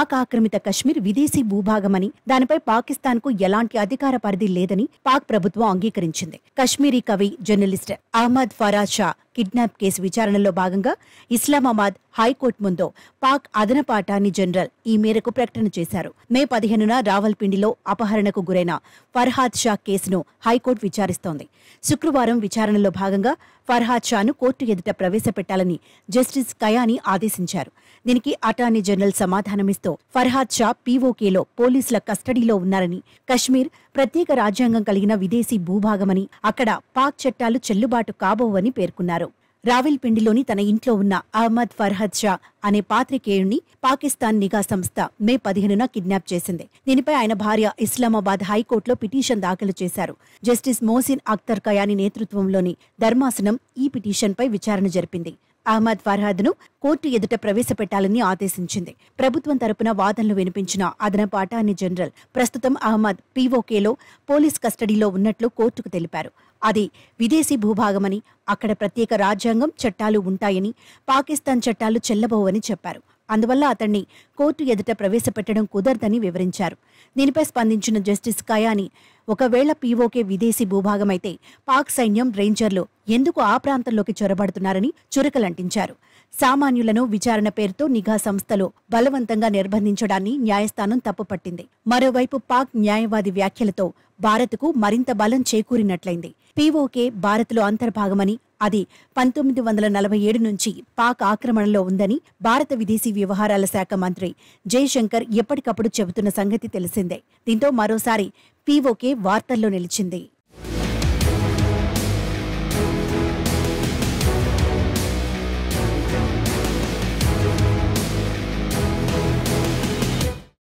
పాక్ ఆక్రమిత కశ్మీర్ విదేశీ భూభాగమని దానిపై పాకిస్తాన్ కు ఎలాంటి అధికార పరిధి లేదని పాక్ ప్రభుత్వం అంగీకరించింది కశ్మీరీ కవి journalist Ahmad Faraz Shah kidnap case విచారణలో భాగంగా ఇస్లామాబాద్ హైకోర్టు ముందు పాక్ అదనపు అటార్నీ జనరల్ ఈ మేరకు ప్రకటన చేశారు మే పదిహేనున రావల్పిండిలో అపహరణకు గురైన ఫర్హాద్ షా కేసును హైకోర్టు విచారిస్తోంది శుక్రవారం విచారణలో భాగంగా ఫర్హాద్ షాను కోర్టు ఎదుట ప్రవేశపెట్టాలని జస్టిస్ కయాని ఆదేశించారు దీనికి అటార్నీ జనరల్ సమాధానమిస్తూ ఫర్హాద్ షా పీఓకేలో పోలీసుల కస్టడీలో ఉన్నారని కశ్మీర్ ప్రత్యేక రాజ్యాంగం కలిగిన విదేశీ భూభాగమని అక్కడ పాక్ చట్టాలు చెల్లుబాటు కాబోవని పేర్కొన్నారు రావిల్పిండిలోని తన ఇంట్లో ఉన్న అహ్మద్ ఫర్హద్ షా అనే పాత్రికేయుణ్ణి పాకిస్తాన్ నిఘా సంస్థ మే పదిహేనున కిడ్నాప్ చేసింది దీనిపై ఆయన భార్య ఇస్లామాబాద్ హైకోర్టులో పిటిషన్ దాఖలు చేశారు జస్టిస్ మోసిన్ అఖ్తర్ కయాని నేతృత్వంలోని ధర్మాసనం ఈ పిటిషన్పై విచారణ జరిపింది అహ్మద్ ఫర్హద్ను కోర్టు ఎదుట ప్రవేశపెట్టాలని ఆదేశించింది ప్రభుత్వం తరపున వాదనలు వినిపించిన అదనపు అటార్నీ జనరల్ ప్రస్తుతం అహ్మద్ పీఓకేలో పోలీస్ కస్టడీలో ఉన్నట్లు కోర్టుకు తెలిపారు అది విదేశీ భూభాగమని అక్కడ ప్రత్యేక రాజ్యాంగం చట్టాలు ఉంటాయని పాకిస్తాన్ చట్టాలు చెల్లబోవని చెప్పారు అందువల్ల అతన్ని కోర్టు ఎదుట ప్రవేశపెట్టడం కుదరదని వివరించారు దీనిపై స్పందించిన జస్టిస్ కయాని ఒకవేళ పీఓకే విదేశీ భూభాగమైతే పాక్ సైన్యం రేంజర్లు ఎందుకు ఆ ప్రాంతంలోకి చొరబడుతున్నారని చురకలంటించారు సామాన్యులను విచారణ పేరుతో నిఘా సంస్థలు బలవంతంగా నిర్బంధించడాన్ని న్యాయస్థానం తప్పుపట్టింది మరోవైపు పాక్ న్యాయవాది వ్యాఖ్యలతో భారత్కు మరింత బలం చేకూరినట్లయింది పీఓకే భారత్లో అంతర్భాగమని అది పంతొమ్మిది వందల నలభై ఏడు నుంచి పాక్ ఆక్రమణలో ఉందని భారత విదేశీ వ్యవహారాల శాఖ మంత్రి జయశంకర్ ఎప్పటికప్పుడు చెబుతున్న సంగతి తెలిసిందే దీంతో మరోసారి పీఓకే వార్తల్లో నిలిచింది